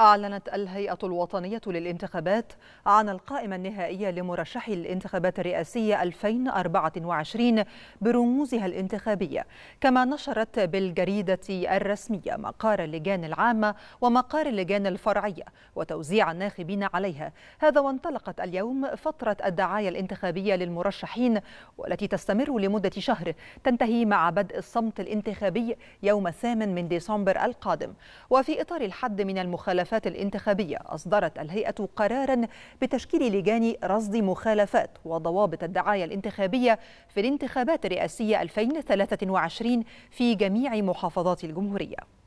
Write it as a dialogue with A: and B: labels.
A: أعلنت الهيئة الوطنية للانتخابات عن القائمة النهائية لمرشحي الانتخابات الرئاسية 2024 برموزها الانتخابية كما نشرت بالجريدة الرسمية مقار اللجان العامة ومقار اللجان الفرعية وتوزيع الناخبين عليها هذا وانطلقت اليوم فترة الدعاية الانتخابية للمرشحين والتي تستمر لمدة شهر تنتهي مع بدء الصمت الانتخابي يوم الثامن من ديسمبر القادم وفي إطار الحد من المخالفات المخالفات الانتخابية أصدرت الهيئة قرارا بتشكيل لجان رصد مخالفات وضوابط الدعاية الانتخابية في الانتخابات الرئاسية 2023 في جميع محافظات الجمهورية